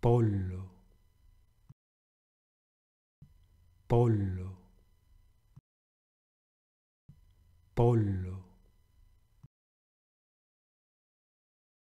pollo pollo pollo